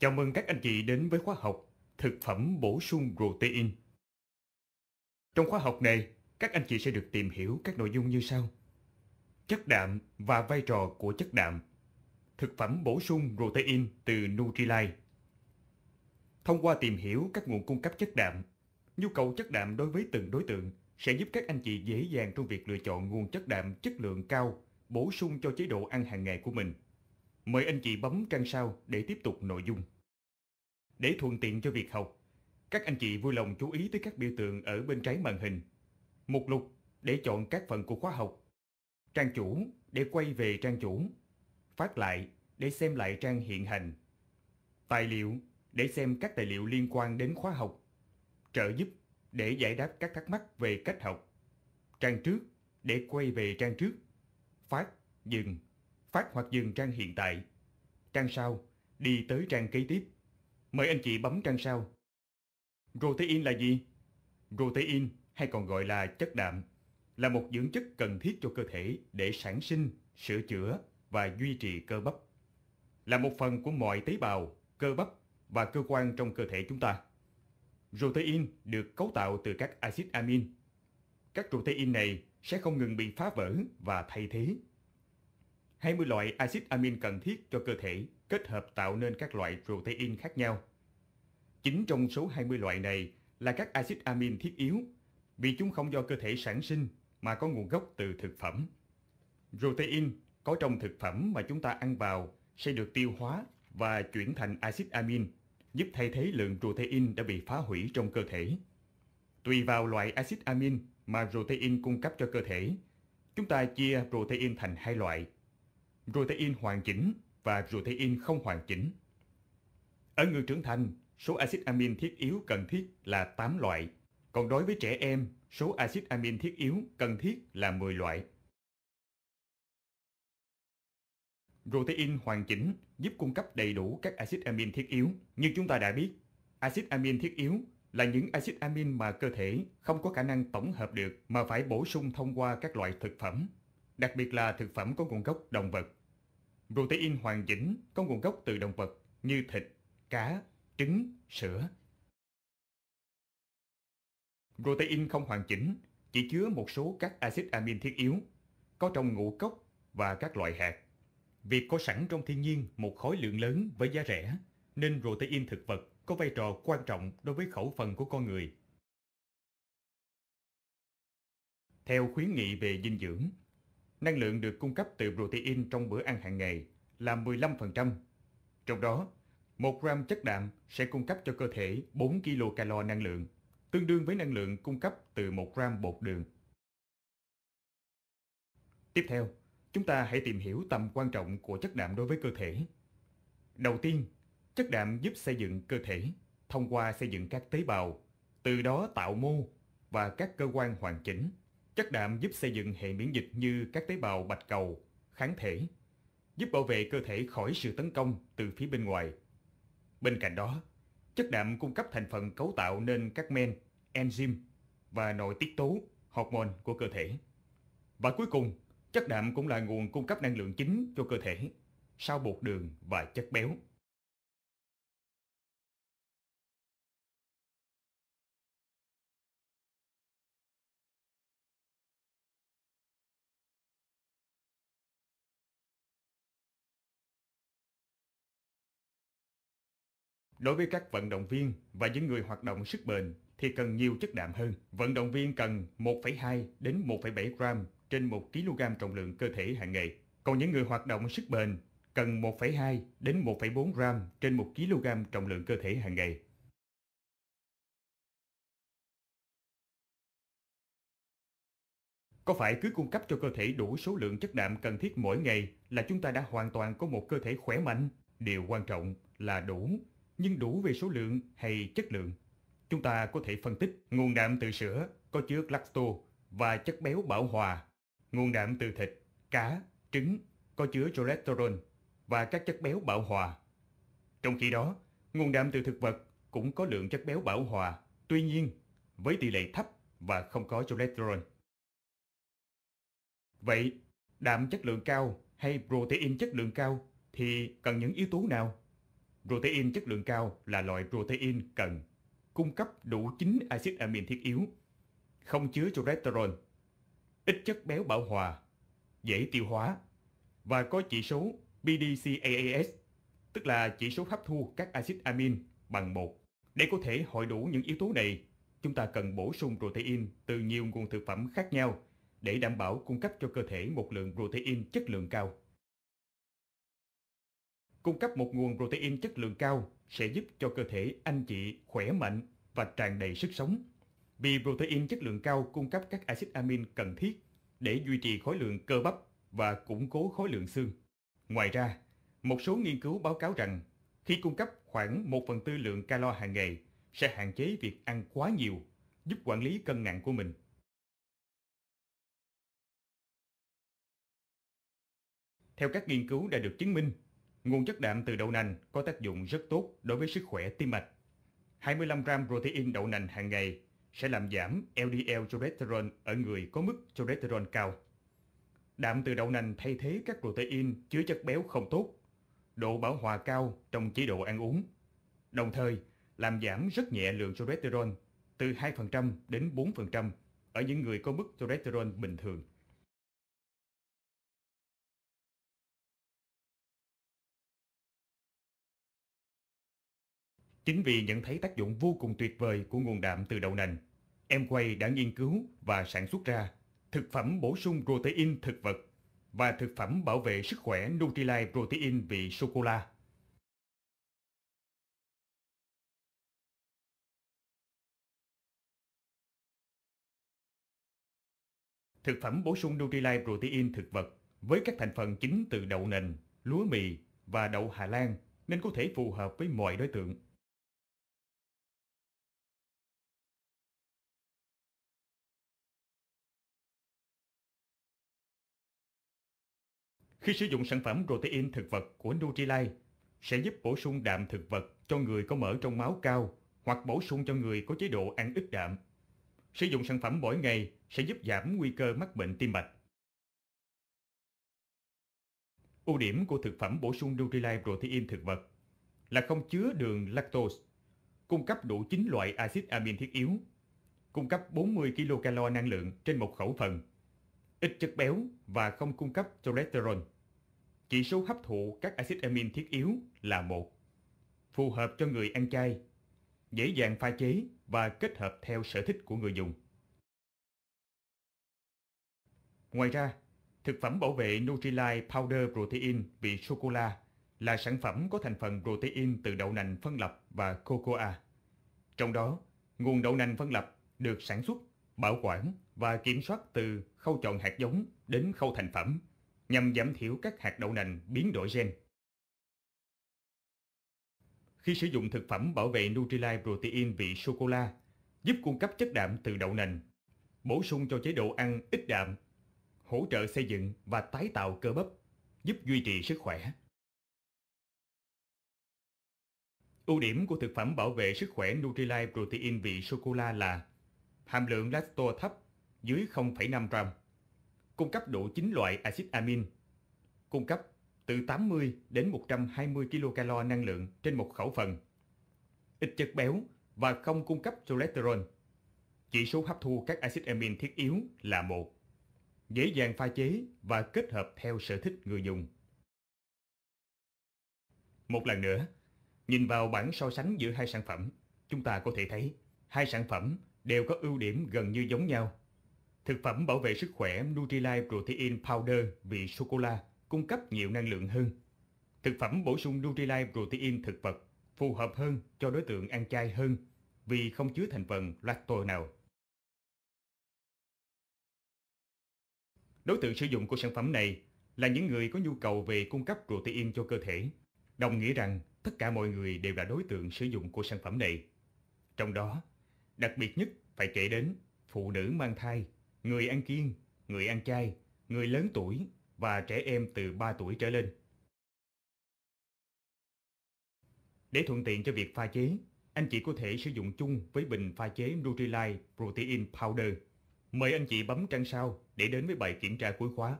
Chào mừng các anh chị đến với khóa học Thực phẩm bổ sung protein. Trong khóa học này, các anh chị sẽ được tìm hiểu các nội dung như sau. Chất đạm và vai trò của chất đạm. Thực phẩm bổ sung protein từ Nutrilite. Thông qua tìm hiểu các nguồn cung cấp chất đạm, nhu cầu chất đạm đối với từng đối tượng sẽ giúp các anh chị dễ dàng trong việc lựa chọn nguồn chất đạm chất lượng cao bổ sung cho chế độ ăn hàng ngày của mình. Mời anh chị bấm trang sau để tiếp tục nội dung. Để thuận tiện cho việc học, các anh chị vui lòng chú ý tới các biểu tượng ở bên trái màn hình. Mục lục để chọn các phần của khóa học. Trang chủ để quay về trang chủ. Phát lại để xem lại trang hiện hành. Tài liệu để xem các tài liệu liên quan đến khóa học. Trợ giúp để giải đáp các thắc mắc về cách học. Trang trước để quay về trang trước. Phát, dừng, phát hoặc dừng trang hiện tại. Trang sau, đi tới trang kế tiếp. Mời anh chị bấm trang sau. Protein là gì? Protein hay còn gọi là chất đạm là một dưỡng chất cần thiết cho cơ thể để sản sinh, sửa chữa và duy trì cơ bắp. Là một phần của mọi tế bào, cơ bắp và cơ quan trong cơ thể chúng ta. Protein được cấu tạo từ các axit amin. Các protein này sẽ không ngừng bị phá vỡ và thay thế 20 loại axit amin cần thiết cho cơ thể kết hợp tạo nên các loại protein khác nhau. Chính trong số 20 loại này là các axit amin thiết yếu vì chúng không do cơ thể sản sinh mà có nguồn gốc từ thực phẩm. Protein có trong thực phẩm mà chúng ta ăn vào sẽ được tiêu hóa và chuyển thành axit amin, giúp thay thế lượng protein đã bị phá hủy trong cơ thể. Tùy vào loại axit amin mà protein cung cấp cho cơ thể, chúng ta chia protein thành hai loại – protein hoàn chỉnh và protein không hoàn chỉnh. Ở người trưởng thành, số axit amin thiết yếu cần thiết là 8 loại, còn đối với trẻ em, số axit amin thiết yếu cần thiết là 10 loại. Protein hoàn chỉnh giúp cung cấp đầy đủ các axit amin thiết yếu. Như chúng ta đã biết, axit amin thiết yếu là những axit amin mà cơ thể không có khả năng tổng hợp được mà phải bổ sung thông qua các loại thực phẩm, đặc biệt là thực phẩm có nguồn gốc động vật. Protein hoàn chỉnh có nguồn gốc từ động vật như thịt, cá, trứng, sữa. Protein không hoàn chỉnh chỉ chứa một số các axit amin thiết yếu có trong ngũ cốc và các loại hạt. Việc có sẵn trong thiên nhiên một khối lượng lớn với giá rẻ nên protein thực vật có vai trò quan trọng đối với khẩu phần của con người. Theo khuyến nghị về dinh dưỡng, năng lượng được cung cấp từ protein trong bữa ăn hàng ngày là 15%. Trong đó, 1 gram chất đạm sẽ cung cấp cho cơ thể 4 kcal năng lượng, tương đương với năng lượng cung cấp từ 1 gram bột đường. Tiếp theo, chúng ta hãy tìm hiểu tầm quan trọng của chất đạm đối với cơ thể. Đầu tiên, chất đạm giúp xây dựng cơ thể thông qua xây dựng các tế bào, từ đó tạo mô và các cơ quan hoàn chỉnh Chất đạm giúp xây dựng hệ miễn dịch như các tế bào bạch cầu, kháng thể, giúp bảo vệ cơ thể khỏi sự tấn công từ phía bên ngoài. Bên cạnh đó, chất đạm cung cấp thành phần cấu tạo nên các men, enzyme và nội tiết tố, hormone của cơ thể. Và cuối cùng, chất đạm cũng là nguồn cung cấp năng lượng chính cho cơ thể, sau bột đường và chất béo. Đối với các vận động viên và những người hoạt động sức bền thì cần nhiều chất đạm hơn. Vận động viên cần 1,2 đến 1,7 gram trên 1 kg trọng lượng cơ thể hàng ngày. Còn những người hoạt động sức bền cần 1,2 đến 1,4 gram trên 1 kg trọng lượng cơ thể hàng ngày. Có phải cứ cung cấp cho cơ thể đủ số lượng chất đạm cần thiết mỗi ngày là chúng ta đã hoàn toàn có một cơ thể khỏe mạnh? Điều quan trọng là đủ nhưng đủ về số lượng hay chất lượng. Chúng ta có thể phân tích nguồn đạm từ sữa có chứa lacto và chất béo bão hòa, nguồn đạm từ thịt, cá, trứng có chứa cholesterol và các chất béo bão hòa. Trong khi đó, nguồn đạm từ thực vật cũng có lượng chất béo bão hòa, tuy nhiên với tỷ lệ thấp và không có cholesterol. Vậy, đạm chất lượng cao hay protein chất lượng cao thì cần những yếu tố nào? Protein chất lượng cao là loại protein cần cung cấp đủ 9 axit amin thiết yếu, không chứa cholesterol, ít chất béo bão hòa, dễ tiêu hóa và có chỉ số BDCAAS, tức là chỉ số hấp thu các axit amin bằng 1. Để có thể hội đủ những yếu tố này, chúng ta cần bổ sung protein từ nhiều nguồn thực phẩm khác nhau để đảm bảo cung cấp cho cơ thể một lượng protein chất lượng cao. Cung cấp một nguồn protein chất lượng cao sẽ giúp cho cơ thể anh chị khỏe mạnh và tràn đầy sức sống. Vì protein chất lượng cao cung cấp các axit amin cần thiết để duy trì khối lượng cơ bắp và củng cố khối lượng xương. Ngoài ra, một số nghiên cứu báo cáo rằng khi cung cấp khoảng 1 phần tư lượng calo hàng ngày sẽ hạn chế việc ăn quá nhiều, giúp quản lý cân nặng của mình. Theo các nghiên cứu đã được chứng minh, Nguồn chất đạm từ đậu nành có tác dụng rất tốt đối với sức khỏe tim mạch. 25 gram protein đậu nành hàng ngày sẽ làm giảm LDL cholesterol ở người có mức cholesterol cao. Đạm từ đậu nành thay thế các protein chứa chất béo không tốt, độ bảo hòa cao trong chế độ ăn uống. Đồng thời, làm giảm rất nhẹ lượng cholesterol từ 2% đến 4% ở những người có mức cholesterol bình thường. Chính vì nhận thấy tác dụng vô cùng tuyệt vời của nguồn đạm từ đậu nành, em quay đã nghiên cứu và sản xuất ra thực phẩm bổ sung protein thực vật và thực phẩm bảo vệ sức khỏe Nutrilite Protein vị sô-cô-la. Thực phẩm bổ sung Nutrilite Protein thực vật với các thành phần chính từ đậu nành, lúa mì và đậu Hà Lan nên có thể phù hợp với mọi đối tượng. Khi sử dụng sản phẩm protein thực vật của Nutrilite sẽ giúp bổ sung đạm thực vật cho người có mỡ trong máu cao hoặc bổ sung cho người có chế độ ăn ít đạm. Sử dụng sản phẩm mỗi ngày sẽ giúp giảm nguy cơ mắc bệnh tim mạch. Ưu điểm của thực phẩm bổ sung Nutrilite protein thực vật là không chứa đường lactose, cung cấp đủ 9 loại axit amin thiết yếu, cung cấp 40 kcal năng lượng trên một khẩu phần ít chất béo và không cung cấp cholesterol. Chỉ số hấp thụ các axit amin thiết yếu là 1, phù hợp cho người ăn chay, dễ dàng pha chế và kết hợp theo sở thích của người dùng. Ngoài ra, thực phẩm bảo vệ Nutrilite Powder Protein vị sô-cô-la là sản phẩm có thành phần protein từ đậu nành phân lập và cocoa. Trong đó, nguồn đậu nành phân lập được sản xuất bảo quản và kiểm soát từ khâu chọn hạt giống đến khâu thành phẩm nhằm giảm thiểu các hạt đậu nành biến đổi gen. Khi sử dụng thực phẩm bảo vệ Nutrilite Protein vị sô-cô-la, giúp cung cấp chất đạm từ đậu nành, bổ sung cho chế độ ăn ít đạm, hỗ trợ xây dựng và tái tạo cơ bắp, giúp duy trì sức khỏe. Ưu điểm của thực phẩm bảo vệ sức khỏe Nutrilite Protein vị sô-cô-la là hàm lượng lactose thấp dưới 0,5 gram, cung cấp đủ chín loại axit amin, cung cấp từ 80 đến 120 kcal năng lượng trên một khẩu phần, ít chất béo và không cung cấp cholesterol. Chỉ số hấp thu các axit amin thiết yếu là một, dễ dàng pha chế và kết hợp theo sở thích người dùng. Một lần nữa, nhìn vào bảng so sánh giữa hai sản phẩm, chúng ta có thể thấy hai sản phẩm đều có ưu điểm gần như giống nhau. Thực phẩm bảo vệ sức khỏe Nutrilite Protein Powder vị sô-cô-la cung cấp nhiều năng lượng hơn. Thực phẩm bổ sung Nutrilite Protein thực vật phù hợp hơn cho đối tượng ăn chay hơn vì không chứa thành phần lacto nào. Đối tượng sử dụng của sản phẩm này là những người có nhu cầu về cung cấp protein cho cơ thể, đồng nghĩa rằng tất cả mọi người đều là đối tượng sử dụng của sản phẩm này. Trong đó, Đặc biệt nhất phải kể đến phụ nữ mang thai, người ăn kiêng, người ăn chay, người lớn tuổi và trẻ em từ 3 tuổi trở lên. Để thuận tiện cho việc pha chế, anh chị có thể sử dụng chung với bình pha chế Nutrilite Protein Powder. Mời anh chị bấm trang sau để đến với bài kiểm tra cuối khóa.